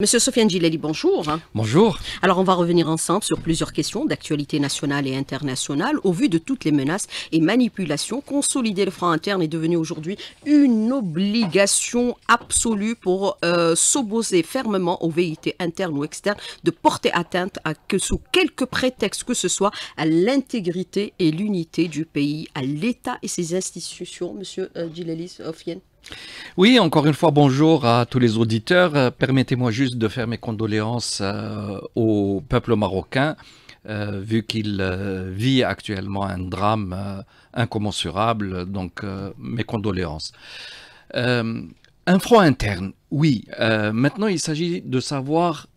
Monsieur Sofiane Gileli, bonjour. Bonjour. Alors, on va revenir ensemble sur plusieurs questions d'actualité nationale et internationale. Au vu de toutes les menaces et manipulations, consolider le franc interne est devenu aujourd'hui une obligation absolue pour euh, s'opposer fermement aux vérités internes ou externes, de porter atteinte à que sous quelque prétexte que ce soit à l'intégrité et l'unité du pays, à l'État et ses institutions. Monsieur euh, Sofiane. Oui, encore une fois, bonjour à tous les auditeurs. Euh, permettez-moi juste de faire mes condoléances euh, au peuple marocain, euh, vu qu'il vit actuellement un drame incommensurable. Donc, mes condoléances. un front interne, oui. maintenant, il s'agit de savoir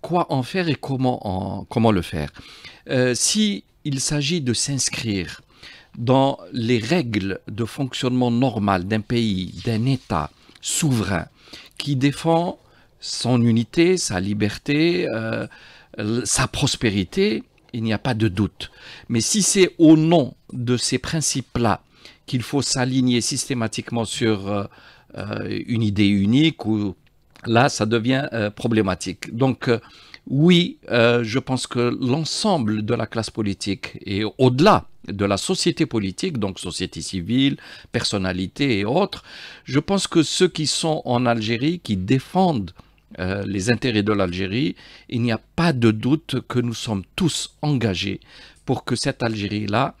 quoi en faire et comment, en, comment le faire. Euh, si il s'agit de s'inscrire dans les règles de fonctionnement normal d'un pays, d'un État souverain qui défend son unité, sa liberté, euh, sa prospérité, il n'y a pas de doute. Mais si c'est au nom de ces principes-là qu'il faut s'aligner systématiquement sur euh, euh, une idée unique, ou, là, ça devient problématique. Donc, oui, je pense que l'ensemble de la classe politique et au-delà, de la société politique, donc société civile, personnalité et autres, je pense que ceux qui sont en Algérie, qui défendent euh, les intérêts de l'Algérie, il n'y a pas de doute que nous sommes tous engagés pour que cette Algérie-là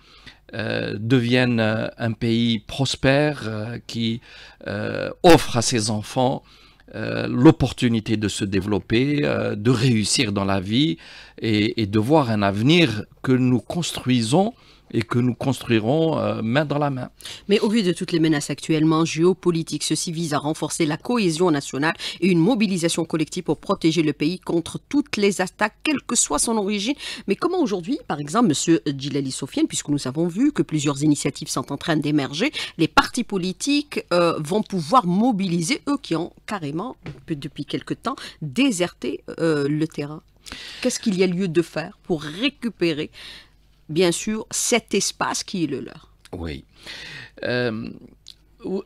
euh, devienne euh, un pays prospère qui offre à ses enfants l'opportunité de se développer, de réussir dans la vie et de voir un avenir que nous construisons et que nous construirons euh, main dans la main. Mais au vu de toutes les menaces actuellement géopolitiques, ceci vise à renforcer la cohésion nationale et une mobilisation collective pour protéger le pays contre toutes les attaques, quelle que soit son origine. Mais comment aujourd'hui, par exemple, M. Djilali Sofiane, puisque nous avons vu que plusieurs initiatives sont en train d'émerger, les partis politiques euh, vont pouvoir mobiliser eux qui ont carrément, depuis quelque temps, déserté euh, le terrain Qu'est-ce qu'il y a lieu de faire pour récupérer bien sûr, cet espace qui est le leur. Oui. Euh,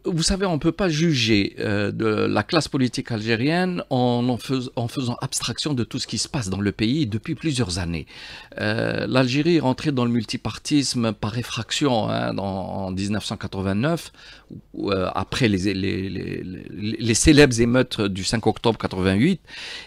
vous savez, on ne peut pas juger euh, de la classe politique algérienne en, faisant abstraction de tout ce qui se passe dans le pays depuis plusieurs années. Euh, L'Algérie est rentrée dans le multipartisme par effraction hein, en 1989, après les, les, les, célèbres émeutes du 5 octobre 88.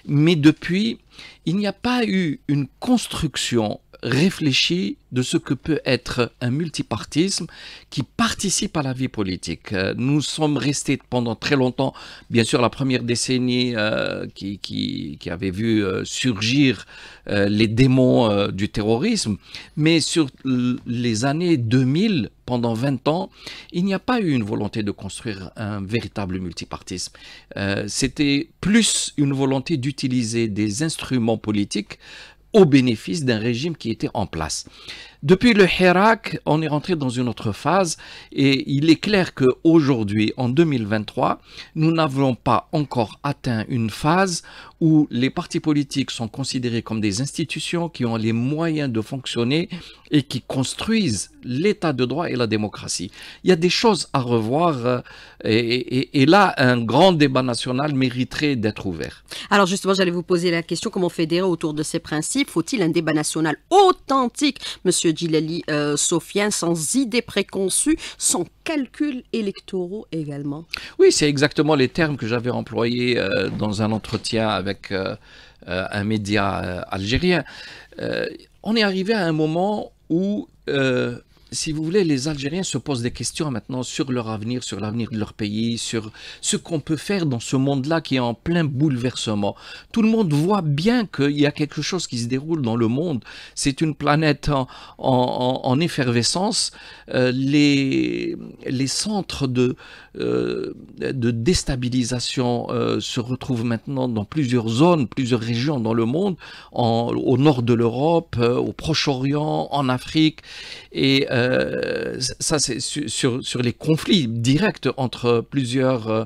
Mais depuis, il n'y a pas eu une construction réfléchi de ce que peut être un multipartisme qui participe à la vie politique. Euh, nous sommes restés pendant très longtemps, bien sûr, la première décennie euh, qui, avait vu euh, surgir les démons du terrorisme, mais sur les années 2000, pendant 20 ans, il n'y a pas eu une volonté de construire un véritable multipartisme. C'était plus une volonté d'utiliser des instruments politiques au bénéfice d'un régime qui était en place. Depuis le Hirak, on est rentré dans une autre phase et il est clair qu'aujourd'hui, en 2023, nous n'avons pas encore atteint une phase où les partis politiques sont considérés comme des institutions qui ont les moyens de fonctionner et qui construisent l'état de droit et la démocratie. Il y a des choses à revoir euh, et, et là, un grand débat national mériterait d'être ouvert. Alors justement, j'allais vous poser la question, comment fédérer autour de ces principes Faut-il un débat national authentique, monsieur Djilali euh, Sofien sans idées préconçues, sans calculs électoraux également. Oui, c'est exactement les termes que j'avais employés euh, dans un entretien avec euh, un média algérien. on est arrivé à un moment où si vous voulez, les Algériens se posent des questions maintenant sur leur avenir, sur l'avenir de leur pays, sur ce qu'on peut faire dans ce monde-là qui est en plein bouleversement. Tout le monde voit bien qu'il y a quelque chose qui se déroule dans le monde. C'est une planète en, effervescence. Euh, les, les centres de, euh, de déstabilisation euh, se retrouvent maintenant dans plusieurs zones, plusieurs régions dans le monde, au nord de l'Europe, au Proche-Orient, en Afrique. Et euh, ça, c'est sur, sur, les conflits directs entre plusieurs euh,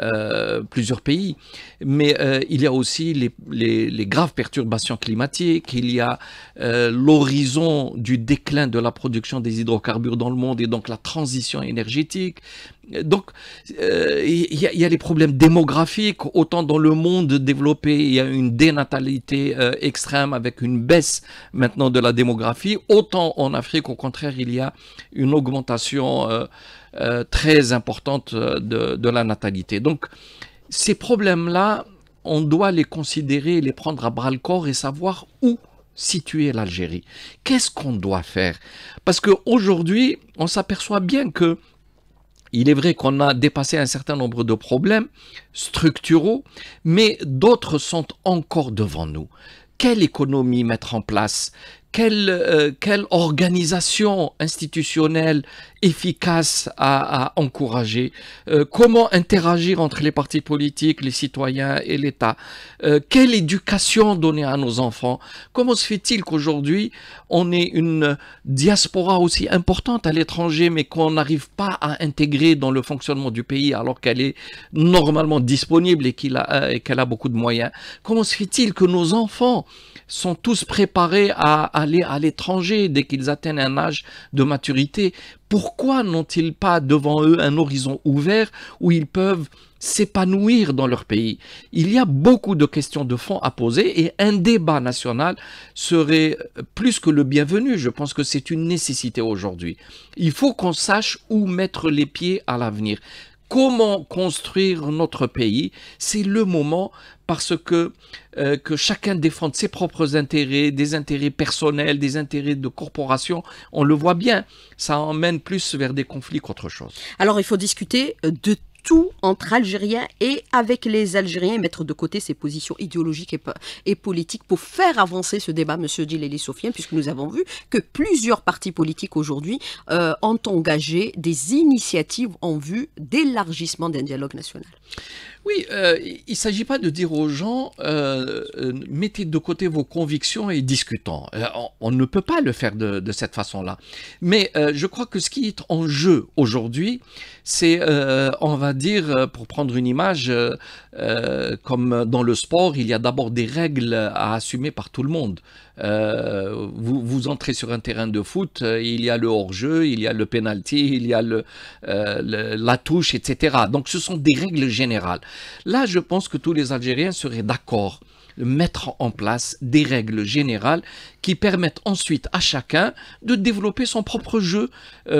euh, plusieurs pays. Mais euh, il y a aussi les, graves perturbations climatiques, il y a euh, l'horizon du déclin de la production des hydrocarbures dans le monde et donc la transition énergétique. Donc, il y, y, a les problèmes démographiques, autant dans le monde développé, il y a une dénatalité extrême avec une baisse maintenant de la démographie, autant en Afrique, au contraire, il y a une augmentation euh, très importante euh, de, la natalité. Donc ces problèmes-là, on doit les considérer, les prendre à bras le corps et savoir où situer l'Algérie. Qu'est-ce qu'on doit faire Parce qu'aujourd'hui, on s'aperçoit bien que il est vrai qu'on a dépassé un certain nombre de problèmes structuraux, mais d'autres sont encore devant nous. Quelle économie mettre en place euh, quelle, organisation institutionnelle efficace à, encourager euh, Comment interagir entre les partis politiques, les citoyens et l'État euh, Quelle éducation donner à nos enfants Comment se fait-il qu'aujourd'hui on ait une diaspora aussi importante à l'étranger mais qu'on n'arrive pas à intégrer dans le fonctionnement du pays alors qu'elle est normalement disponible et qu'elle a beaucoup de moyens Comment se fait-il que nos enfants sont tous préparés à aller à l'étranger dès qu'ils atteignent un âge de maturité. Pourquoi n'ont-ils pas devant eux un horizon ouvert où ils peuvent s'épanouir dans leur pays Il y a beaucoup de questions de fond à poser et un débat national serait plus que le bienvenu. Je pense que c'est une nécessité aujourd'hui. Il faut qu'on sache où mettre les pieds à l'avenir comment construire notre pays, c'est le moment parce que, euh, que chacun défend ses propres intérêts, des intérêts personnels, des intérêts de corporation. On le voit bien, ça emmène plus vers des conflits qu'autre chose. Alors il faut discuter euh, de tout entre Algériens et avec les Algériens, mettre de côté ces positions idéologiques et, politiques pour faire avancer ce débat, Monsieur Dileli sophien puisque nous avons vu que plusieurs partis politiques aujourd'hui euh, ont engagé des initiatives en vue d'élargissement d'un dialogue national. Oui, euh, il ne s'agit pas de dire aux gens, euh, euh, mettez de côté vos convictions et discutons. On, ne peut pas le faire de, de cette façon-là. Mais je crois que ce qui est en jeu aujourd'hui, c'est, on va dire, pour prendre une image, euh, comme dans le sport, il y a d'abord des règles à assumer par tout le monde. Euh, vous, vous, entrez sur un terrain de foot, euh, il y a le hors-jeu, il y a le penalty, il y a le, la touche, etc. Donc ce sont des règles générales. Là, je pense que tous les Algériens seraient d'accord mettre en place des règles générales qui permettent ensuite à chacun de développer son propre jeu.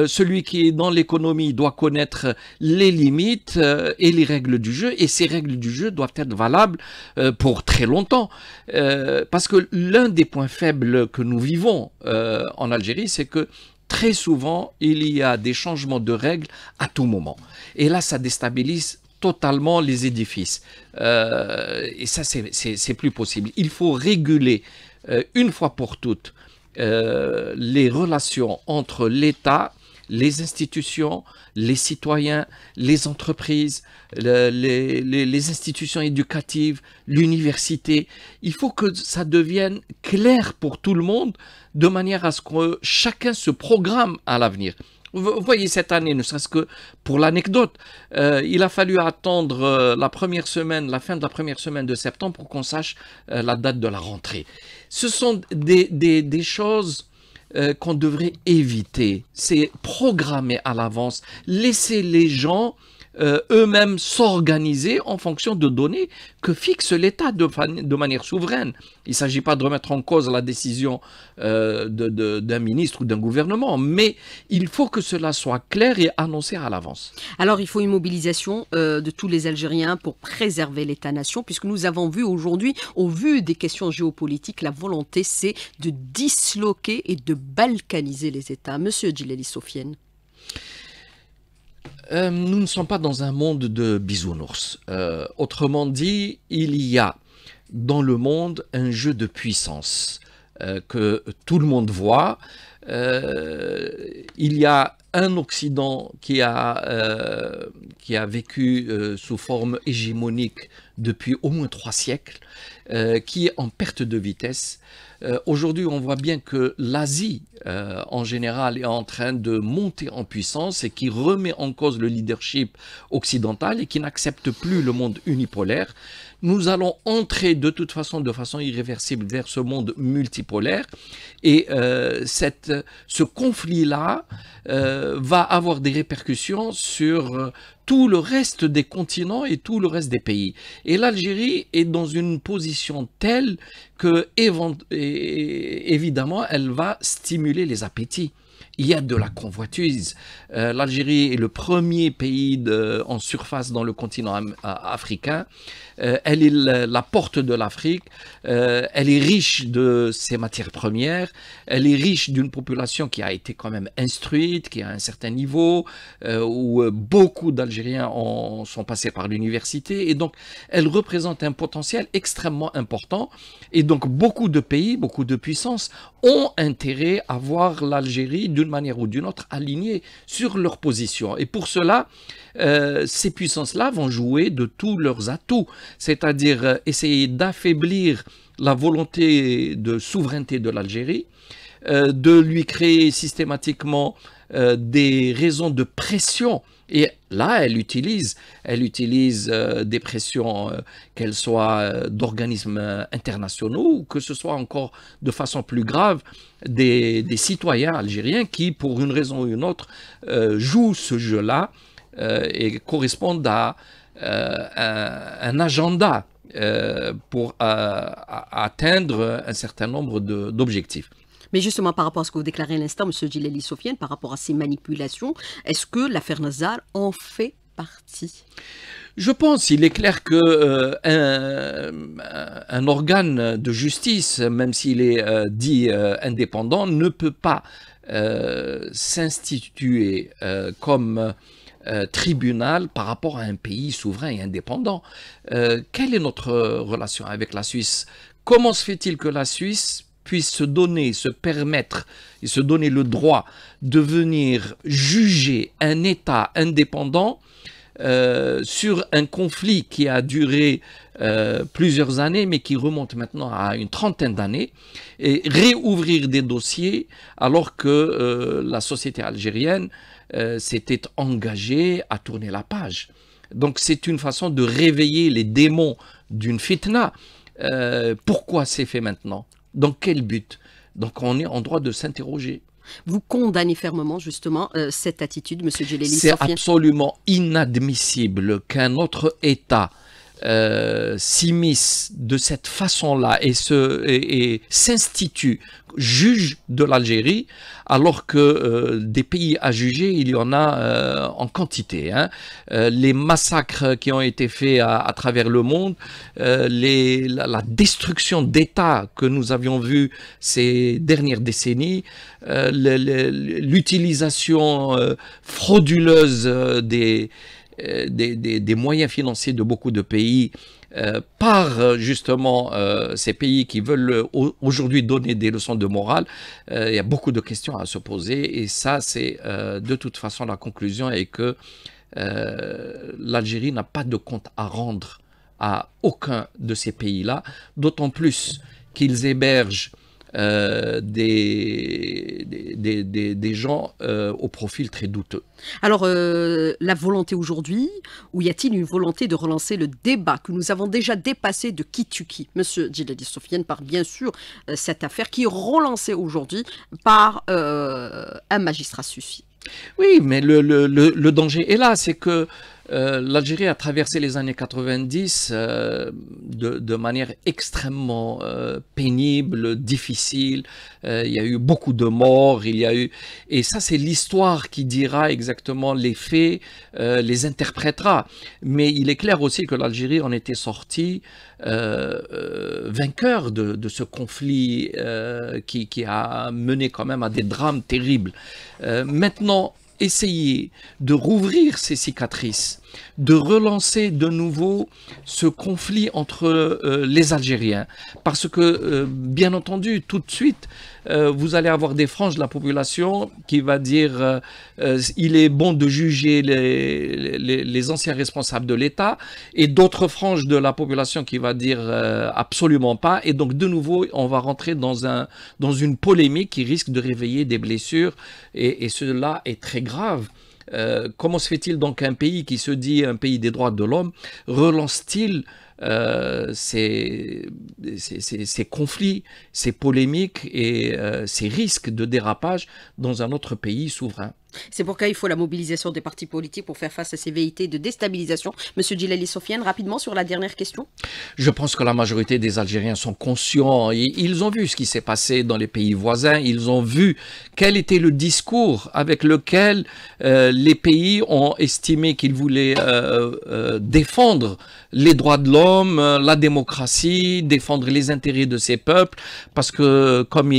celui qui est dans l'économie doit connaître les limites et les règles du jeu et ces règles jeu doivent être valable euh, pour très longtemps. Euh, parce que l'un des points faibles que nous vivons euh, en Algérie, c'est que très souvent, il y a des changements de règles à tout moment. Et là, ça déstabilise totalement les édifices. et ça, c'est plus possible. Il faut réguler une fois pour toutes les relations entre l'État, les institutions, les citoyens, les entreprises, les, institutions éducatives, l'université. Il faut que ça devienne clair pour tout le monde de manière à ce que chacun se programme à l'avenir. Vous voyez, cette année, ne serait-ce que pour l'anecdote, euh, il a fallu attendre euh, la première semaine, la fin de la première semaine de septembre pour qu'on sache euh, la date de la rentrée. Ce sont des, des choses euh, qu'on devrait éviter. C'est programmer à l'avance. Laisser les gens euh, eux-mêmes s'organiser en fonction de données que fixe l'État de, manière souveraine. Il ne s'agit pas de remettre en cause la décision euh, d'un ministre ou d'un gouvernement, mais il faut que cela soit clair et annoncé à l'avance. Alors il faut une mobilisation euh, de tous les Algériens pour préserver l'État-nation, puisque nous avons vu aujourd'hui, au vu des questions géopolitiques, la volonté c'est de disloquer et de balkaniser les États. Monsieur Djilali Sofiane. Euh, nous ne sommes pas dans un monde de bisounours. Euh, autrement dit, il y a dans le monde un jeu de puissance euh, que tout le monde voit. il y a un Occident qui a, qui a vécu sous forme hégémonique depuis au moins trois siècles, qui est en perte de vitesse. Euh, aujourd'hui, on voit bien que l'Asie, euh, en général, est en train de monter en puissance et qui remet en cause le leadership occidental et qui n'accepte plus le monde unipolaire nous allons entrer de toute façon, de façon irréversible, vers ce monde multipolaire. Et euh, cette, ce conflit-là euh, va avoir des répercussions sur euh, tout le reste des continents et tout le reste des pays. Et l'Algérie est dans une position telle que, évidemment, elle va stimuler les appétits il y a de la convoitise. Euh, L'Algérie est le premier pays en surface dans le continent africain. Euh, elle est la, porte de l'Afrique. Euh, elle est riche de ses matières premières. Elle est riche d'une population qui a été quand même instruite, qui a un certain niveau, où beaucoup d'Algériens sont passés par l'université. Et donc, elle représente un potentiel extrêmement important. Et donc, beaucoup de pays, beaucoup de puissances ont intérêt à voir l'Algérie d'une manière ou d'une autre alignée sur leur position. Et pour cela, euh, ces puissances-là vont jouer de tous leurs atouts, c'est-à-dire euh, essayer d'affaiblir la volonté de souveraineté de l'Algérie, euh, de lui créer systématiquement des raisons de pression et là, elle utilise, elle utilise euh, des pressions, euh, qu'elles soient euh, d'organismes internationaux ou que ce soit encore de façon plus grave des, citoyens algériens qui, pour une raison ou une autre, jouent ce jeu-là et correspondent à un, agenda pour atteindre un certain nombre d'objectifs. Mais justement, par rapport à ce que vous déclarez à l'instant, M. Gilles Sofiane, par rapport à ces manipulations, est-ce que l'affaire Nazar en fait partie je pense, il est clair qu'un euh, euh, un, organe de justice, même s'il est euh, dit indépendant, ne peut pas s'instituer comme tribunal par rapport à un pays souverain et indépendant. quelle est notre relation avec la Suisse Comment se fait-il que la Suisse puisse se donner, se permettre et se donner le droit de venir juger un État indépendant euh, sur un conflit qui a duré euh, plusieurs années, mais qui remonte maintenant à une trentaine d'années, et réouvrir des dossiers alors que euh, la société algérienne s'était engagée à tourner la page. Donc c'est une façon de réveiller les démons d'une fitna. pourquoi c'est fait maintenant dans quel but Donc on est en droit de s'interroger. Vous condamnez fermement justement euh, cette attitude, Monsieur Djeleli. C'est absolument inadmissible qu'un autre État euh, s'immiscent de cette façon-là et s'institue juge de l'Algérie, alors que euh, des pays à juger, il y en a euh, en quantité. Hein. les massacres qui ont été faits à, travers le monde, la, la, destruction d'États que nous avions vu ces dernières décennies, l'utilisation frauduleuse des euh, des, moyens financiers de beaucoup de pays euh, par euh, justement ces pays qui veulent aujourd'hui donner des leçons de morale, il y a beaucoup de questions à se poser et ça c'est de toute façon la conclusion est que l'Algérie n'a pas de compte à rendre à aucun de ces pays-là, d'autant plus qu'ils hébergent euh, des, des, gens euh, au profil très douteux. Alors, euh, la volonté aujourd'hui, ou y a-t-il une volonté de relancer le débat que nous avons déjà dépassé de qui tu qui Monsieur Djiladi Sofiane par bien sûr cette affaire qui est relancée aujourd'hui par un magistrat suffit. Oui, mais le danger est là, c'est que euh, L'Algérie a traversé les années 90 euh, de, manière extrêmement euh, pénible, difficile. il y a eu beaucoup de morts, il y a eu et ça c'est l'histoire qui dira exactement les faits, les interprétera. Mais il est clair aussi que l'Algérie en était sortie vainqueur de, ce conflit qui, qui, a mené quand même à des drames terribles. maintenant essayer de rouvrir ces cicatrices, de relancer de nouveau ce conflit entre euh, les Algériens. Parce que, euh, bien entendu, tout de suite, euh, vous allez avoir des franges de la population qui va dire euh, euh, il est bon de juger les, anciens responsables de l'État, et d'autres franges de la population qui va dire absolument pas. Et donc de nouveau, on va rentrer dans, dans une polémique qui risque de réveiller des blessures, et, et cela est très grave. comment se fait-il donc un pays qui se dit un pays des droits de l'homme relance-t-il euh, ces, conflits, ces polémiques et euh, ces risques de dérapage dans un autre pays souverain. C'est pourquoi il faut la mobilisation des partis politiques pour faire face à ces vérités de déstabilisation. Monsieur Djilali Sofiane, rapidement sur la dernière question. Je pense que la majorité des Algériens sont conscients. ils ont vu ce qui s'est passé dans les pays voisins. Ils ont vu quel était le discours avec lequel euh, les pays ont estimé qu'ils voulaient euh, euh, défendre les droits de l'homme, la démocratie, défendre les intérêts de ces peuples, parce que comme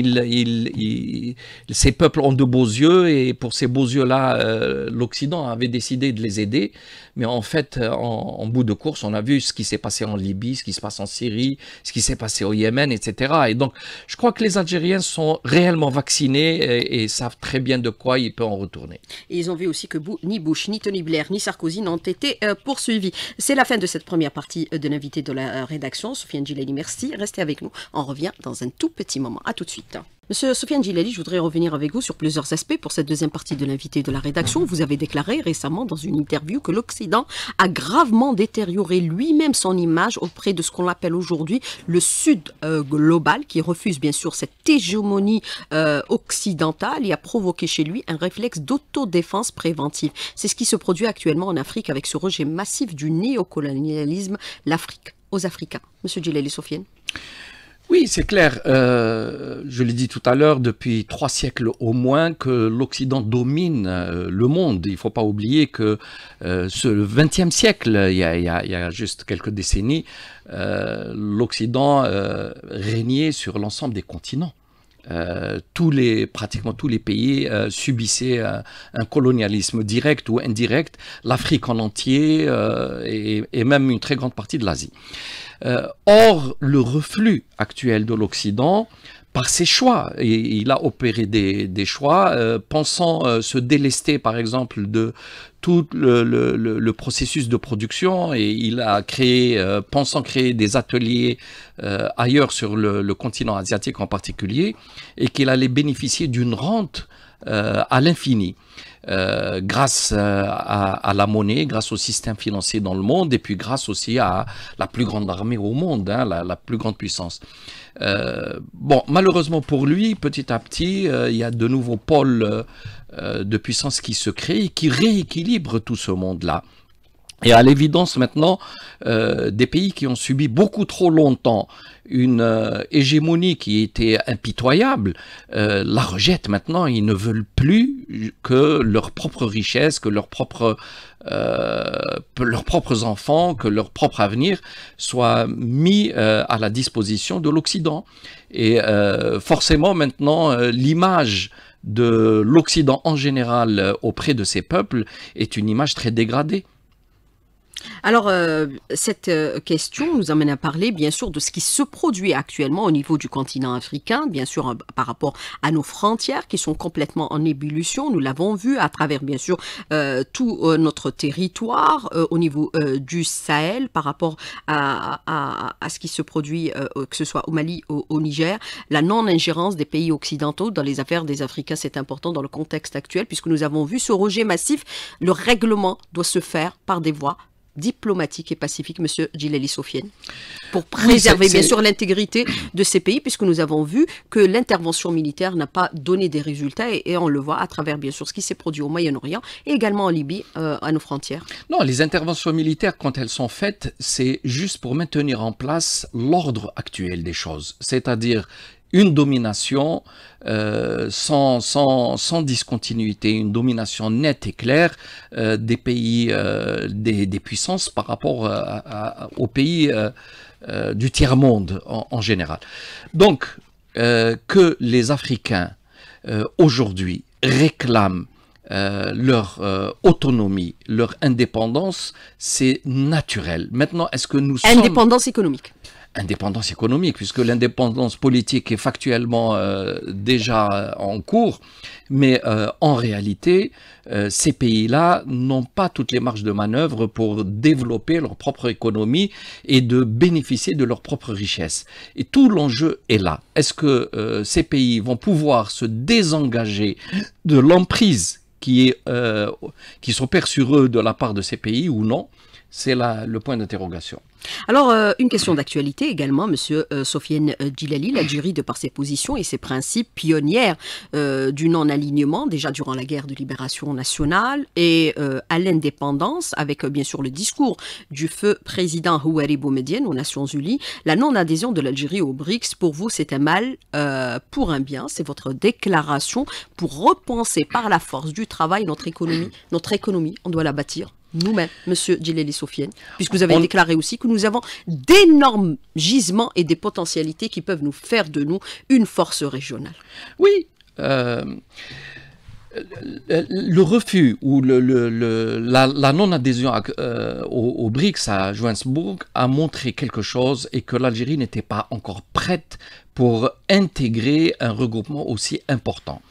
ces peuples ont de beaux yeux et pour ces beaux yeux-là, euh, l'Occident avait décidé de les aider mais en fait, euh, en, bout de course, on a vu ce qui s'est passé en Libye, ce qui se passe en Syrie, ce qui s'est passé au Yémen, etc. Et donc, je crois que les Algériens sont réellement vaccinés et, savent très bien de quoi ils peut en retourner. Et ils ont vu aussi que ni Bush, ni Tony Blair, ni Sarkozy n'ont été euh, poursuivis. C'est la fin de cette première partie euh, de l'invité de la rédaction, Sofiane Djilali, Merci. Restez avec nous. On revient dans un tout petit moment. À tout de suite. Monsieur Sofiane Djilali, je voudrais revenir avec vous sur plusieurs aspects pour cette deuxième partie de l'invité de la rédaction. Vous avez déclaré récemment dans une interview que l'Occident a gravement détérioré lui-même son image auprès de ce qu'on appelle aujourd'hui le Sud euh, global, qui refuse bien sûr cette hégémonie euh, occidentale et a provoqué chez lui un réflexe d'autodéfense préventive. C'est ce qui se produit actuellement en Afrique avec ce rejet massif du néocolonialisme, l'Afrique aux Africains. Monsieur Djilali Sofiane. Oui, c'est clair. Euh, je l'ai dit tout à l'heure, depuis trois siècles au moins que l'Occident domine euh, le monde. Il ne faut pas oublier que euh, ce XXe siècle, il y, a, juste quelques décennies, euh, l'Occident régnait sur l'ensemble des continents. tous les, pratiquement tous les pays subissaient un colonialisme direct ou indirect, l'Afrique en entier et, même une très grande partie de l'Asie. Euh, or le reflux actuel de l'Occident par ses choix. Et il a opéré des, choix, euh, pensant euh, se délester par exemple de tout le, processus de production et il a créé, pensant créer des ateliers ailleurs sur le, le, continent asiatique en particulier, et qu'il allait bénéficier d'une rente à l'infini. Euh, grâce euh, à, la monnaie, grâce au système financier dans le monde, et puis grâce aussi à la plus grande armée au monde, hein, la, plus grande puissance. Euh, bon, malheureusement pour lui, petit à petit, il y a de nouveaux pôles de puissance qui se créent, qui rééquilibrent tout ce monde-là et à l'évidence maintenant, euh, des pays qui ont subi beaucoup trop longtemps une euh, hégémonie qui était impitoyable, euh, la rejettent maintenant. Ils ne veulent plus que leurs propres richesses, que leurs propres enfants, que leur propre avenir soit mis à la disposition de l'Occident. Et forcément maintenant, l'image de l'Occident en général auprès de ces peuples est une image très dégradée. Alors, euh, cette euh, question nous amène à parler, bien sûr, de ce qui se produit actuellement au niveau du continent africain, bien sûr, par rapport à nos frontières qui sont complètement en ébullition. Nous l'avons vu à travers, bien sûr, euh, tout notre territoire au niveau du Sahel par rapport à, ce qui se produit, que ce soit au Mali ou au Niger. La non-ingérence des pays occidentaux dans les affaires des Africains, c'est important dans le contexte actuel, puisque nous avons vu ce rejet massif. Le règlement doit se faire par des voies diplomatique et pacifique, Monsieur Gileli Sofiane, pour préserver bien sûr l'intégrité de ces pays, puisque nous avons vu que l'intervention militaire n'a pas donné des résultats, et, on le voit à travers bien sûr ce qui s'est produit au Moyen-Orient et également en Libye, euh, à nos frontières. Non, les interventions militaires, quand elles sont faites, c'est juste pour maintenir en place l'ordre actuel des choses, c'est-à-dire une domination euh, sans, sans, sans, discontinuité, une domination nette et claire euh, des pays, euh, des, puissances par rapport aux pays du tiers-monde en, général. Donc, que les Africains aujourd'hui réclament leur autonomie, leur indépendance, c'est naturel. Maintenant, est-ce que nous sommes... Indépendance économique indépendance économique, puisque l'indépendance politique est factuellement euh, déjà en cours, mais euh, en réalité, euh, ces pays-là n'ont pas toutes les marges de manœuvre pour développer leur propre économie et de bénéficier de leur propre richesse. Et tout l'enjeu est là. Est-ce que ces pays vont pouvoir se désengager de l'emprise qui, est, qui s'opère sur eux de la part de ces pays ou non c'est le point d'interrogation. Alors, euh, une question d'actualité également, Monsieur euh, Sofiane euh, Djilali, l'Algérie, de par ses positions et ses principes pionnières euh, du non-alignement, déjà durant la guerre de libération nationale, et à l'indépendance, avec bien sûr le discours du feu président Houari Boumediene aux Nations Unies, la non-adhésion de l'Algérie aux BRICS, pour vous, c'est un mal pour un bien. C'est votre déclaration pour repenser par la force du travail notre économie. Notre économie, on doit la bâtir nous-mêmes, monsieur Djileli Sofiane, puisque vous avez déclaré aussi que nous avons d'énormes gisements et des potentialités qui peuvent nous faire de nous une force régionale. Oui. Euh, le refus ou la, non-adhésion euh, aux au, BRICS à Johannesburg a montré quelque chose et que l'Algérie n'était pas encore prête pour intégrer un regroupement aussi important.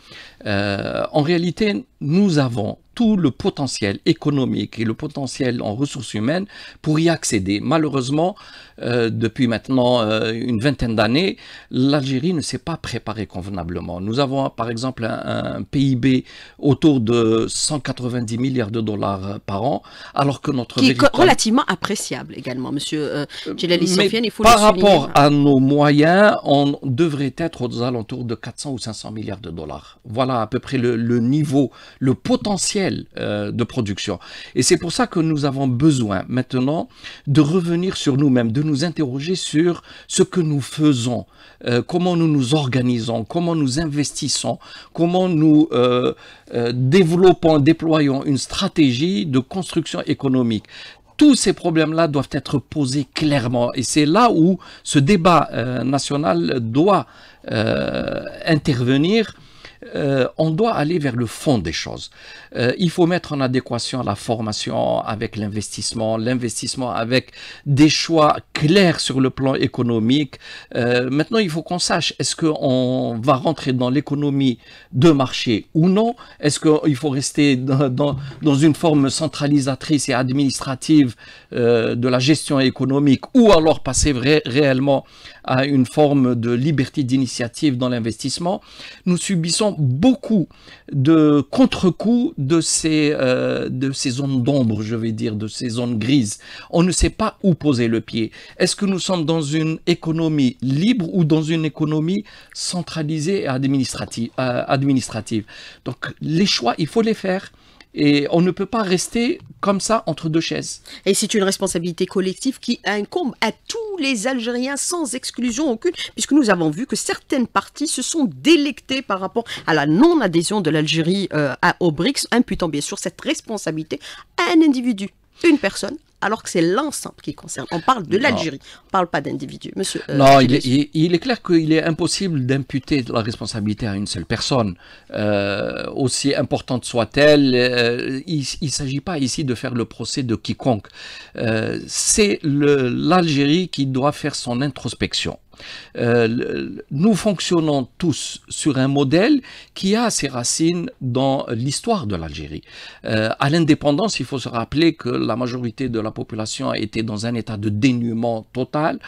Euh, en réalité, nous avons tout le potentiel économique et le potentiel en ressources humaines pour y accéder. Malheureusement, euh, depuis maintenant euh, une vingtaine d'années, l'Algérie ne s'est pas préparée convenablement. Nous avons par exemple un, PIB autour de 190 milliards de dollars par an, alors que notre... Qui relativement appréciable également, monsieur Sofiane, Par rapport à nos moyens, on devrait être aux alentours de 400 ou 500 milliards de dollars. Voilà à peu près le, niveau, le potentiel euh, de production. Et c'est pour ça que nous avons besoin maintenant de revenir sur nous-mêmes, de nous interroger sur ce que nous faisons, euh, comment nous nous organisons, comment nous investissons, comment nous euh, développons, déployons une stratégie de construction économique tous ces problèmes-là doivent être posés clairement. Et c'est là où ce débat national doit intervenir euh, on doit aller vers le fond des choses. Euh, il faut mettre en adéquation la formation avec l'investissement, l'investissement avec des choix clairs sur le plan économique. Euh, maintenant, il faut qu'on sache, est-ce qu'on va rentrer dans l'économie de marché ou non Est-ce qu'il faut rester dans, une forme centralisatrice et administrative de la gestion économique ou alors passer réellement à une forme de liberté d'initiative dans l'investissement, nous subissons beaucoup de contre-coups de, ces, euh, de ces zones d'ombre, je vais dire, de ces zones grises. On ne sait pas où poser le pied. Est-ce que nous sommes dans une économie libre ou dans une économie centralisée et euh, administrative, administrative Donc les choix, il faut les faire. Et on ne peut pas rester comme ça entre deux chaises. Et c'est une responsabilité collective qui incombe à tous les Algériens sans exclusion aucune, puisque nous avons vu que certaines parties se sont délectées par rapport à la non-adhésion de l'Algérie euh, à au BRICS, imputant bien sûr cette responsabilité à un individu, une personne, alors que c'est l'ensemble qui concerne. On parle de l'Algérie, on ne parle pas d'individus. Monsieur. Euh, non, il est, clair qu'il est impossible d'imputer la responsabilité à une seule personne. Euh, aussi importante soit-elle, euh, il ne s'agit pas ici de faire le procès de quiconque. c'est l'Algérie qui doit faire son introspection. Euh, nous fonctionnons tous sur un modèle qui a ses racines dans l'histoire de l'Algérie. Euh, à l'indépendance, il faut se rappeler que la majorité de la population a été dans un état de dénuement total,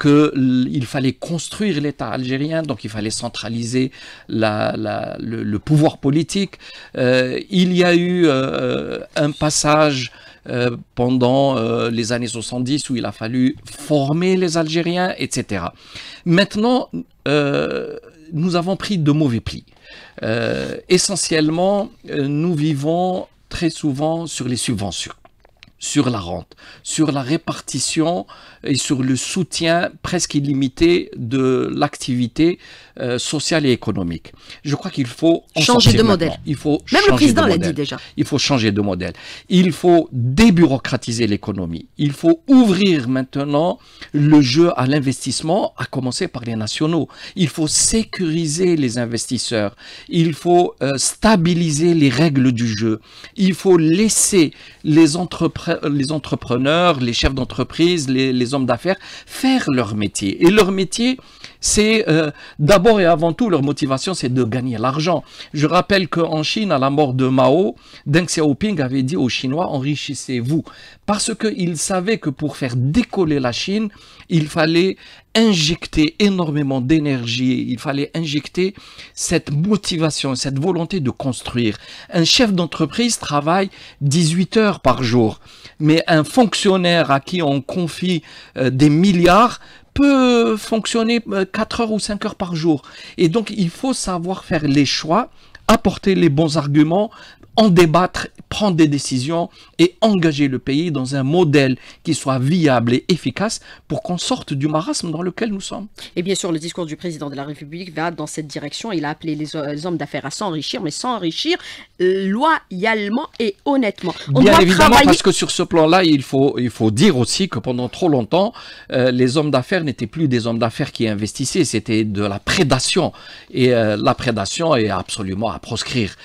qu'il fallait construire l'État algérien, donc il fallait centraliser la, le, pouvoir politique. Euh, il y a eu euh, un passage euh, pendant euh, les années 70 où il a fallu former les Algériens, etc. Maintenant, euh, nous avons pris de mauvais plis. essentiellement, nous vivons très souvent sur les subventions sur la rente, sur la répartition et sur le soutien presque illimité de l'activité euh, sociale et économique. Je crois qu'il faut changer de modèle. Il faut Même le président l'a dit déjà. Il faut changer de modèle. Il faut débureaucratiser l'économie. Il faut ouvrir maintenant le jeu à l'investissement, à commencer par les nationaux. Il faut sécuriser les investisseurs. Il faut euh, stabiliser les règles du jeu. Il faut laisser les, les entrepreneurs, les chefs d'entreprise, les, les d'affaires faire leur métier. Et leur métier, c'est euh, d'abord et avant tout, leur motivation, c'est de gagner l'argent. Je rappelle qu'en Chine, à la mort de Mao, Deng Xiaoping avait dit aux Chinois, enrichissez-vous. Parce qu'il savait que pour faire décoller la Chine, il fallait injecter énormément d'énergie, il fallait injecter cette motivation, cette volonté de construire. Un chef d'entreprise travaille 18 heures par jour mais un fonctionnaire à qui on confie euh, des milliards peut fonctionner 4 euh, heures ou 5 heures par jour. Et donc, il faut savoir faire les choix, apporter les bons arguments, en débattre, prendre des décisions et engager le pays dans un modèle qui soit viable et efficace pour qu'on sorte du marasme dans lequel nous sommes. Et bien sûr, le discours du président de la République va dans cette direction. Il a appelé les, hommes d'affaires à s'enrichir, mais s'enrichir euh, loyalement et honnêtement. bien doit évidemment, travailler... parce que sur ce plan-là, il faut, il faut dire aussi que pendant trop longtemps, euh, les hommes d'affaires n'étaient plus des hommes d'affaires qui investissaient, c'était de la prédation. Et euh, la prédation est absolument à proscrire.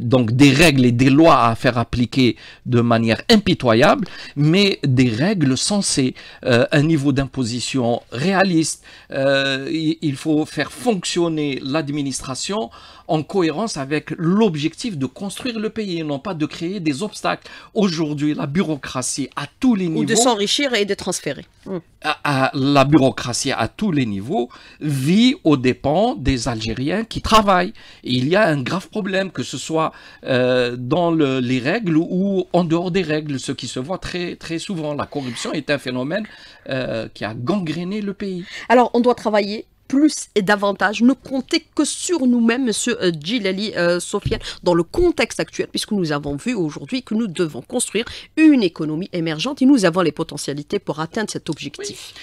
donc des règles et des lois à faire appliquer de manière impitoyable, mais des règles sensées, euh, un niveau d'imposition réaliste. Euh, il faut faire fonctionner l'administration en cohérence avec l'objectif de construire le pays et non pas de créer des obstacles. Aujourd'hui, la bureaucratie à tous les niveaux... Ou de s'enrichir et de transférer. Mmh. Ah. À, la bureaucratie à tous les niveaux vit aux dépens des Algériens qui travaillent. il y a un grave problème, que ce soit... Euh, euh, dans les règles ou en dehors des règles, ce qui se voit très, très souvent. La corruption est un phénomène euh, qui a gangréné le pays. Alors, on doit travailler plus et davantage, ne compter que sur nous-mêmes, Monsieur euh, Djilali Sofiane, dans le contexte actuel, puisque nous avons vu aujourd'hui que nous devons construire une économie émergente et nous avons les potentialités pour atteindre cet objectif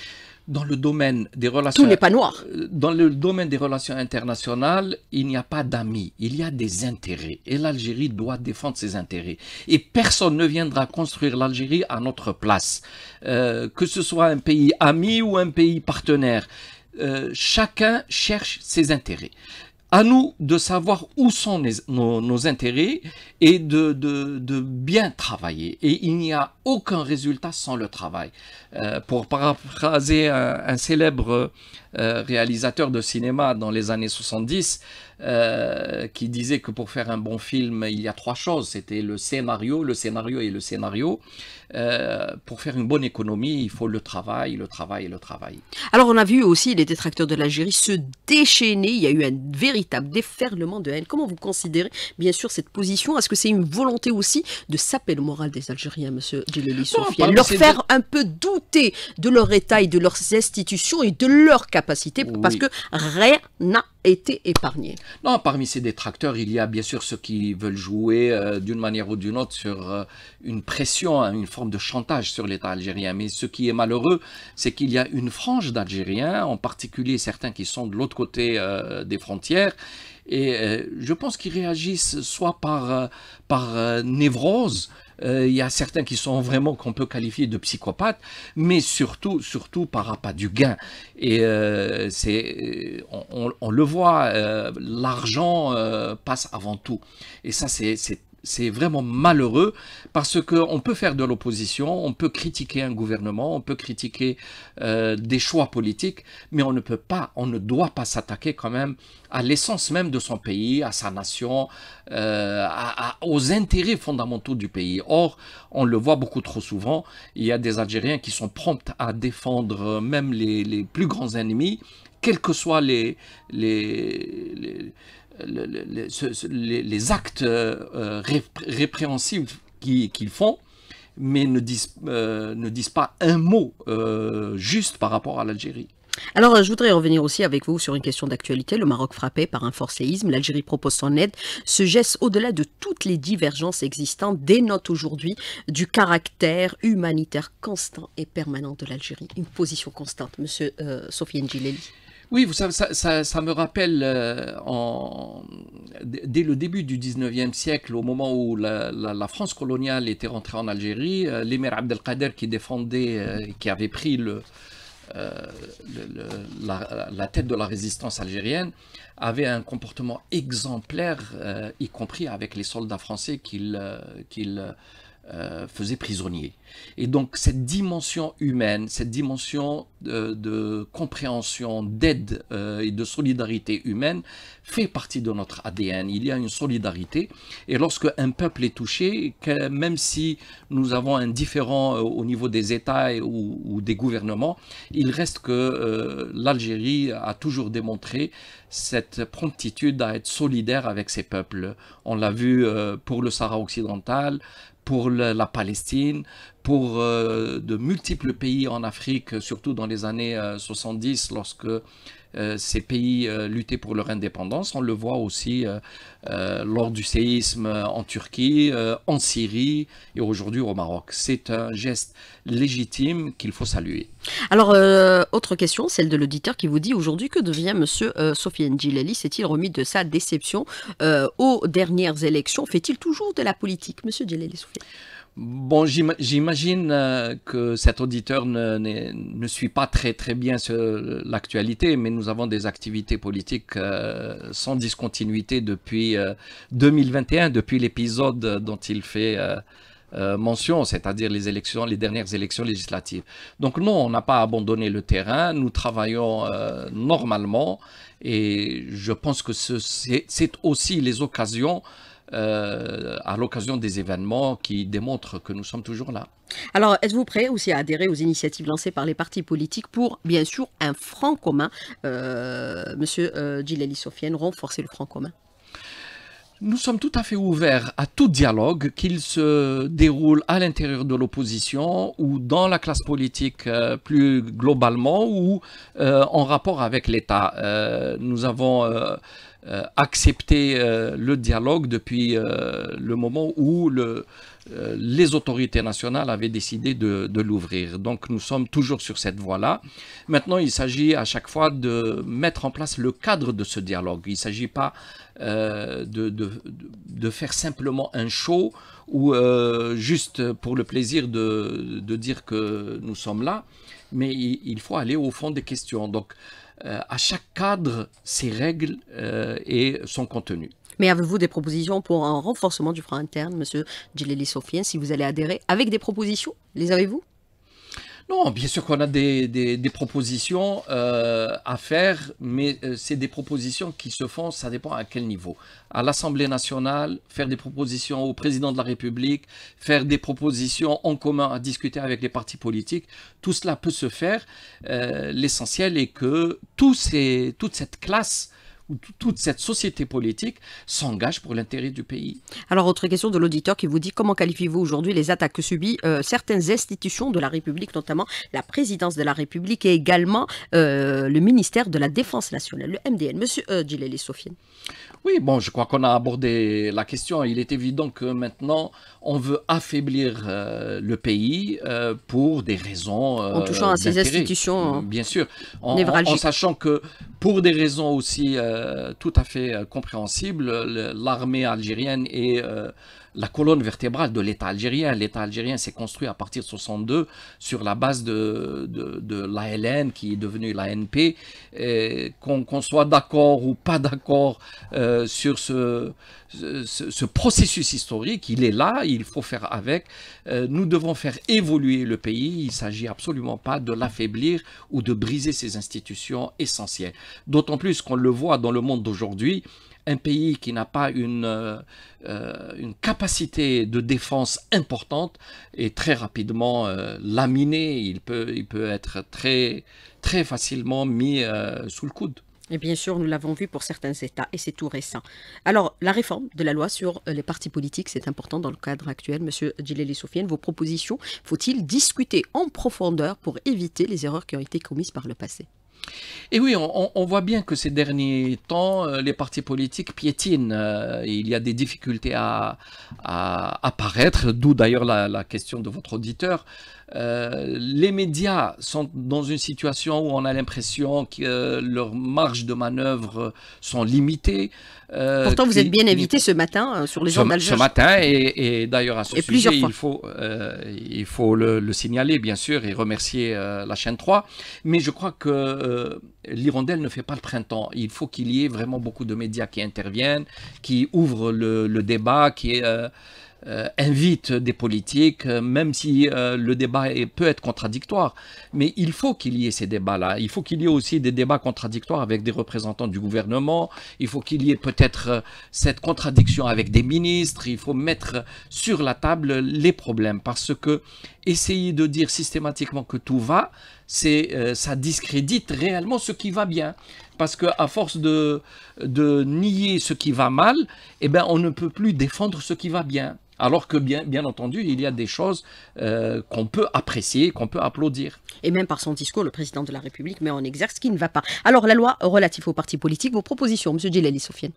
dans le domaine des relations. n'est pas noir. Euh, dans le domaine des relations internationales, il n'y a pas d'amis, il y a des intérêts. Et l'Algérie doit défendre ses intérêts. Et personne ne viendra construire l'Algérie à notre place. Euh, que ce soit un pays ami ou un pays partenaire. Euh, chacun cherche ses intérêts à nous de savoir où sont nos, intérêts et de, bien travailler. Et il n'y a aucun résultat sans le travail. Euh, pour paraphraser un célèbre euh, réalisateur de cinéma dans les années 70 euh, qui disait que pour faire un bon film, il y a trois choses. C'était le scénario, le scénario et le scénario. Euh, pour faire une bonne économie, il faut le travail, le travail et le travail. Alors on a vu aussi les détracteurs de l'Algérie se déchaîner. Il y a eu un véritable déferlement de haine. Comment vous considérez, bien sûr, cette position Est-ce que c'est une volonté aussi de saper le moral des Algériens, Monsieur Djelali Sofia, leur faire un peu douter de leur État et de leurs institutions et de leur capacité capacité, parce que rien n'a été épargné. Non, parmi ces détracteurs, il y a bien sûr ceux qui veulent jouer euh, d'une manière ou d'une autre sur euh, une pression, hein, une forme de chantage sur l'État algérien. Mais ce qui est malheureux, c'est qu'il y a une frange d'Algériens, en particulier certains qui sont de l'autre côté euh, des frontières, et je pense qu'ils réagissent soit par, par névrose, euh, il y a certains qui sont vraiment qu'on peut qualifier de psychopathes, mais surtout, surtout par rapport à du gain. Et euh, c'est, euh, on, on, le voit, l'argent passe avant tout. Et ça, c'est c'est vraiment malheureux parce qu'on peut faire de l'opposition, on peut critiquer un gouvernement, on peut critiquer euh, des choix politiques, mais on ne peut pas, on ne doit pas s'attaquer quand même à l'essence même de son pays, à sa nation, euh, aux intérêts fondamentaux du pays. Or, on le voit beaucoup trop souvent, il y a des Algériens qui sont promptes à défendre même les, plus grands ennemis, quels que soient les, les les, les, actes euh, répréhensibles qu'ils font, mais ne disent, euh, ne disent pas un mot euh, juste par rapport à l'Algérie. Alors, je voudrais revenir aussi avec vous sur une question d'actualité. Le Maroc frappé par un fort séisme, l'Algérie propose son aide. Ce geste, au-delà de toutes les divergences existantes, dénote aujourd'hui du caractère humanitaire constant et permanent de l'Algérie. Une position constante, Monsieur euh, Sophie oui, vous savez, ça, me rappelle euh, dès le début du 19e siècle, au moment où la, France coloniale était rentrée en Algérie, euh, l'émir Abdelkader qui défendait, euh, qui avait pris la, tête de la résistance algérienne, avait un comportement exemplaire, y compris avec les soldats français qu'il... Euh, faisait prisonnier. Et donc cette dimension humaine, cette dimension de, compréhension, d'aide euh, et de solidarité humaine fait partie de notre ADN. Il y a une solidarité. Et lorsque un peuple est touché, même si nous avons un différent euh, au niveau des États ou, des gouvernements, il reste que l'Algérie a toujours démontré cette promptitude à être solidaire avec ses peuples. On l'a vu pour le Sahara occidental, pour la, Palestine, pour euh, de multiples pays en Afrique, surtout dans les années 70, euh, lorsque euh, ces pays euh, lutter pour leur indépendance. On le voit aussi euh, lors du séisme en Turquie, en Syrie et aujourd'hui au Maroc. C'est un geste légitime qu'il faut saluer. Alors, autre question, celle de l'auditeur qui vous dit aujourd'hui que devient M. Sofiane Sophie S'est-il remis de sa déception aux dernières élections Fait-il toujours de la politique, M. Djellali Bon, j'imagine euh, que cet auditeur ne, suit pas très très bien l'actualité, mais nous avons des activités politiques euh, sans discontinuité depuis 2021, euh, depuis l'épisode dont il fait mention, c'est-à-dire les élections, les dernières élections législatives. Donc non, on n'a pas abandonné le terrain, nous travaillons normalement et je pense que c'est aussi les occasions euh, à l'occasion des événements qui démontrent que nous sommes toujours là. Alors, êtes-vous prêt aussi à adhérer aux initiatives lancées par les partis politiques pour, bien sûr, un franc commun euh, Monsieur euh, Sofiane, renforcer le franc commun nous sommes tout à fait ouverts à tout dialogue, qu'il se déroule à l'intérieur de l'opposition ou dans la classe politique euh, plus globalement ou en rapport avec l'État. nous avons euh, accepter euh, le dialogue depuis euh, le moment où le, les autorités nationales avaient décidé de, l'ouvrir. Donc nous sommes toujours sur cette voie-là. Maintenant, il s'agit à chaque fois de mettre en place le cadre de ce dialogue. Il ne s'agit pas de, de, faire simplement un show ou juste pour le plaisir de, dire que nous sommes là, mais il, il, faut aller au fond des questions. Donc, euh, à chaque cadre ses règles euh, et son contenu. Mais avez-vous des propositions pour un renforcement du front interne, Monsieur Djileli Sofien, si vous allez adhérer avec des propositions Les avez-vous non, bien sûr qu'on a des, propositions euh, à faire, mais euh, c'est des propositions qui se font, ça dépend à quel niveau. À l'Assemblée nationale, faire des propositions au président de la République, faire des propositions en commun à discuter avec les partis politiques, tout cela peut se faire. Euh, l'essentiel est que tous toute cette classe où toute cette société politique s'engage pour l'intérêt du pays. Alors, autre question de l'auditeur qui vous dit comment qualifiez-vous aujourd'hui les attaques que subissent euh, certaines institutions de la République, notamment la présidence de la République et également euh, le ministère de la Défense nationale, le MDN Monsieur euh, Gilles Oui, bon, je crois qu'on a abordé la question. Il est évident que maintenant, on veut affaiblir euh, le pays pour des raisons. en touchant à ces institutions. Hein. Bien sûr. en sachant que pour des raisons aussi euh, tout à fait euh, compréhensibles, l'armée algérienne est euh, la colonne vertébrale de l'État algérien. L'État algérien s'est construit à partir de 62 sur la base de, de, l'ALN qui est devenue l'ANP. Qu'on soit d'accord ou pas d'accord euh, sur ce, ce, processus historique, il est là, il faut faire avec. Euh, nous devons faire évoluer le pays. Il ne s'agit absolument pas de l'affaiblir ou de briser ses institutions essentielles. D'autant plus qu'on le voit dans le monde d'aujourd'hui un pays qui n'a pas euh, euh, une, capacité de défense importante est très rapidement euh, laminé, il peut, il peut être très, très facilement mis sous le coude. Et bien sûr, nous l'avons vu pour certains États, et c'est tout récent. Alors, la réforme de la loi sur les partis politiques, c'est important dans le cadre actuel. Monsieur djilali Soufiane, vos propositions, faut-il discuter en profondeur pour éviter les erreurs qui ont été commises par le passé et oui, on, voit bien que ces derniers temps, euh, les partis politiques piétinent. Euh, il y a des difficultés à, apparaître, d'où d'ailleurs la, question de votre auditeur. Euh, les médias sont dans une situation où on a l'impression que leurs marges de manœuvre sont limitées. Euh, Pourtant, vous êtes bien invité ce matin hein, sur les journaux Ce matin, et, d'ailleurs à ce sujet, euh, il faut, il faut le, signaler, bien sûr, et remercier la chaîne 3. Mais je crois que l'hirondelle ne fait pas le printemps. Il faut qu'il y ait vraiment beaucoup de médias qui interviennent, qui ouvrent le, débat, qui... Euh, invite des politiques, euh, même si euh, le débat peut être contradictoire. Mais il faut qu'il y ait ces débats-là. Il faut qu'il y ait aussi des débats contradictoires avec des représentants du gouvernement. Il faut qu'il y ait peut-être cette contradiction avec des ministres. Il faut mettre sur la table les problèmes parce que essayer de dire systématiquement que tout va, c'est ça discrédite réellement ce qui va bien parce qu'à force de, de nier ce qui va mal, eh ben, on ne peut plus défendre ce qui va bien. Alors que bien, bien entendu, il y a des choses euh, qu'on peut apprécier, qu'on peut applaudir. Et même par son discours, le président de la République met en exerce ce qui ne va pas. Alors la loi relative aux partis politiques, vos propositions, M. Djilali Sofiane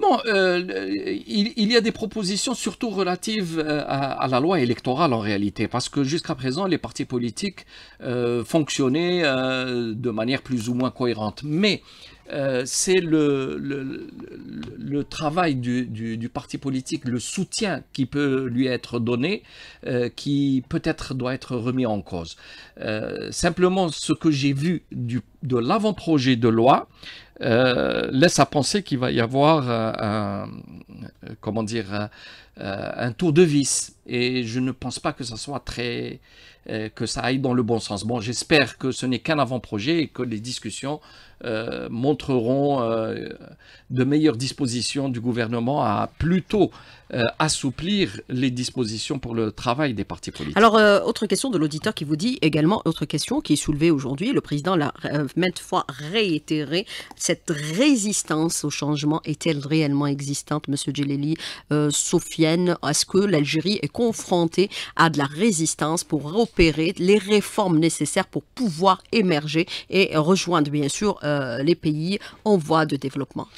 Bon, euh, euh, il, y a des propositions surtout relatives euh, à, la loi électorale en réalité, parce que jusqu'à présent, les partis politiques fonctionnaient de manière plus ou moins cohérente. Mais c'est le, travail du, parti politique, le soutien qui peut lui être donné, qui peut-être doit être remis en cause. simplement, ce que j'ai vu de l'avant-projet de loi, euh, laisse à penser qu'il va y avoir euh, un, euh, comment dire, un tour de vis. Et je ne pense pas que ça soit très, que ça aille dans le bon sens. Bon, j'espère que ce n'est qu'un avant-projet et que les discussions euh, montreront euh, de meilleures dispositions du gouvernement à plutôt euh, assouplir les dispositions pour le travail des partis politiques. Alors, autre question de l'auditeur qui vous dit également, autre question qui est soulevée aujourd'hui, le président l'a maintes fois réitéré, cette résistance au changement est-elle réellement existante, Monsieur Djeleli Sofiane, est-ce que l'Algérie est confrontée à de la résistance pour opérer les réformes nécessaires pour pouvoir émerger et rejoindre bien sûr euh, les pays en voie de développement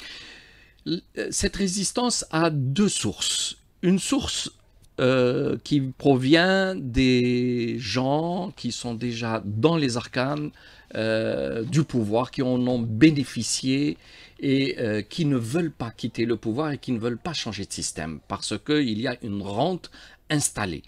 euh, Cette résistance a deux sources. Une source euh, qui provient des gens qui sont déjà dans les arcanes du pouvoir, qui en ont bénéficié et qui ne veulent pas quitter le pouvoir et qui ne veulent pas changer de système parce qu'il y a une rente installée.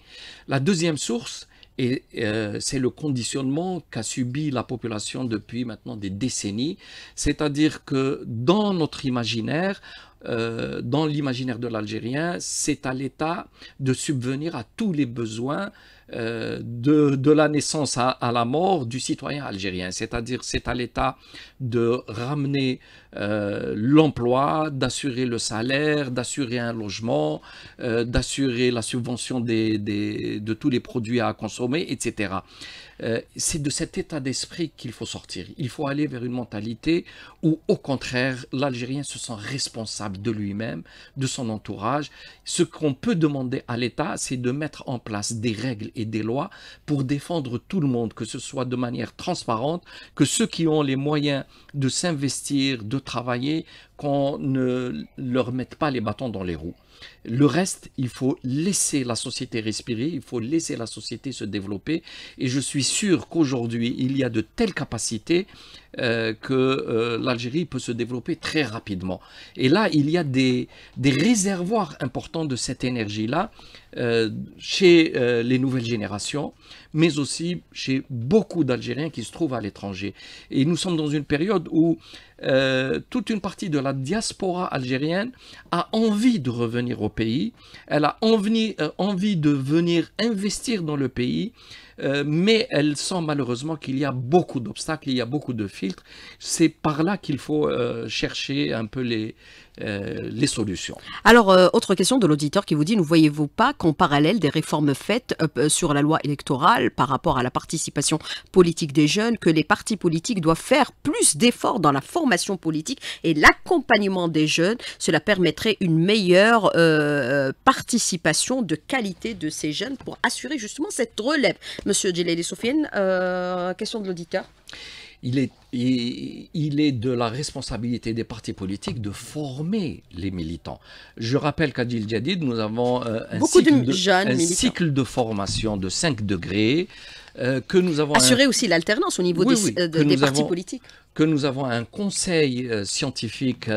La deuxième source, et euh, c'est le conditionnement qu'a subi la population depuis maintenant des décennies. C'est-à-dire que dans notre imaginaire, euh, dans l'imaginaire de l'Algérien, c'est à l'État de subvenir à tous les besoins euh, de, la naissance à, la mort du citoyen algérien. C'est-à-dire, c'est à l'État de ramener euh, l'emploi, d'assurer le salaire, d'assurer un logement, d'assurer la subvention de tous les produits à consommer, etc. Euh, c'est de cet état d'esprit qu'il faut sortir. Il faut aller vers une mentalité où, au contraire, l'Algérien se sent responsable de lui-même, de son entourage. Ce qu'on peut demander à l'État, c'est de mettre en place des règles et des lois pour défendre tout le monde, que ce soit de manière transparente, que ceux qui ont les moyens de s'investir, de travailler, qu'on ne leur mette pas les bâtons dans les roues. Le reste, il faut laisser la société respirer, il faut laisser la société se développer. Et je suis sûr qu'aujourd'hui, il y a de telles capacités euh, que euh, l'Algérie peut se développer très rapidement. Et là, il y a des, des réservoirs importants de cette énergie-là euh, chez les nouvelles générations, mais aussi chez beaucoup d'Algériens qui se trouvent à l'étranger. Et nous sommes dans une période où toute une partie de la diaspora algérienne a envie de revenir au pays, elle a envie, euh, envie de venir investir dans le pays, euh, mais elle sent malheureusement qu'il y a beaucoup d'obstacles, il y a beaucoup de filtres. C'est par là qu'il faut euh, chercher un peu les, euh, les solutions. Alors, euh, autre question de l'auditeur qui vous dit, ne voyez-vous pas qu'en parallèle des réformes faites euh, sur la loi électorale par rapport à la participation politique des jeunes, que les partis politiques doivent faire plus d'efforts dans la formation politique et l'accompagnement des jeunes Cela permettrait une meilleure participation de qualité de ces jeunes pour assurer justement cette relève. Monsieur Djelali Soufiane, question de l'auditeur. Il est il, il est de la responsabilité des partis politiques de former les militants. Je rappelle qu'à nous avons euh, un, cycle, de, formation de 5 degrés. Euh, que nous avons assurer aussi l'alternance au niveau des, euh, partis politiques. Que nous avons un conseil scientifique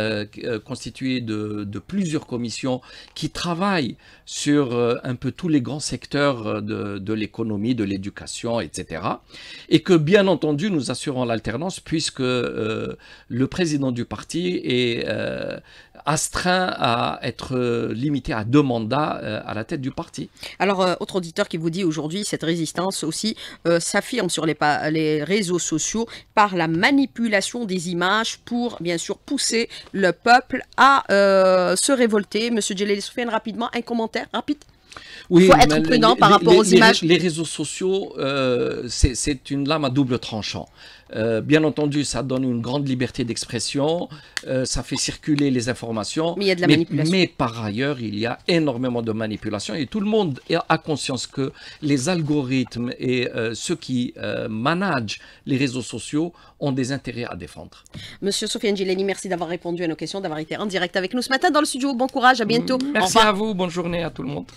constitué de, plusieurs commissions qui travaillent sur un peu tous les grands secteurs de l'économie, de l'éducation, etc. Et que bien entendu nous assurons l'alternance puisque euh, le président du parti est euh, astreint à être euh, limité à deux mandats à la tête du parti. Alors, autre auditeur qui vous dit aujourd'hui, cette résistance aussi s'affirme sur les, réseaux sociaux par la manipulation des images pour, bien sûr, pousser le peuple à se révolter. Monsieur Djellé Soufiane, rapidement, un commentaire rapide il faut être prudent par rapport aux images. Les réseaux sociaux, c'est une lame à double tranchant. Euh, bien entendu, ça donne une grande liberté d'expression, euh, ça fait circuler les informations. Mais par ailleurs, il y a énormément de manipulation et tout le monde a conscience que les algorithmes et euh, ceux qui managent les réseaux sociaux ont des intérêts à défendre. Monsieur Sofiane Gileni, merci d'avoir répondu à nos questions, d'avoir été en direct avec nous ce matin dans le studio. Bon courage, à bientôt. Mm, merci à vous, bonne journée à tout le monde.